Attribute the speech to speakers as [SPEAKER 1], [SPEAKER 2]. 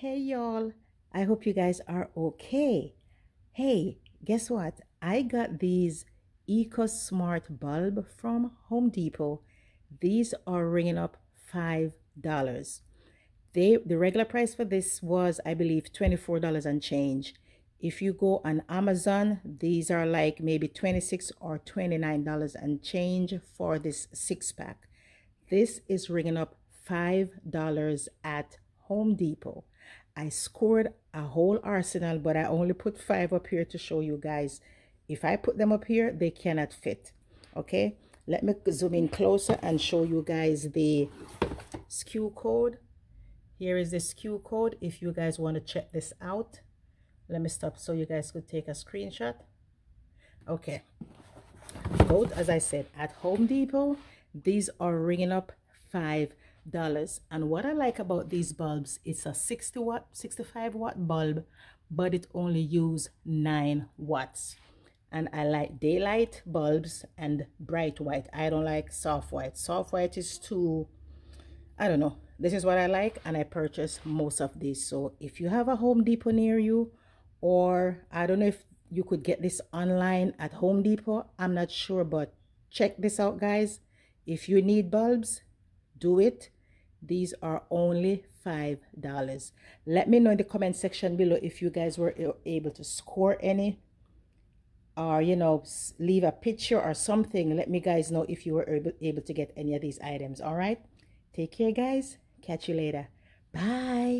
[SPEAKER 1] Hey, y'all. I hope you guys are okay. Hey, guess what? I got these Eco Smart bulb from Home Depot. These are ringing up $5. They, the regular price for this was, I believe, $24 and change. If you go on Amazon, these are like maybe 26 or $29 and change for this six pack. This is ringing up $5 at Home Depot. I scored a whole arsenal, but I only put five up here to show you guys. If I put them up here, they cannot fit. Okay, let me zoom in closer and show you guys the SKU code. Here is the SKU code if you guys want to check this out. Let me stop so you guys could take a screenshot. Okay, both as I said at Home Depot, these are ringing up five dollars and what I like about these bulbs it's a 60 watt 65 watt bulb but it only use 9 watts and I like daylight bulbs and bright white I don't like soft white soft white is too I don't know this is what I like and I purchase most of these so if you have a Home Depot near you or I don't know if you could get this online at Home Depot I'm not sure but check this out guys if you need bulbs do it these are only five dollars let me know in the comment section below if you guys were able to score any or you know leave a picture or something let me guys know if you were able, able to get any of these items all right take care guys catch you later bye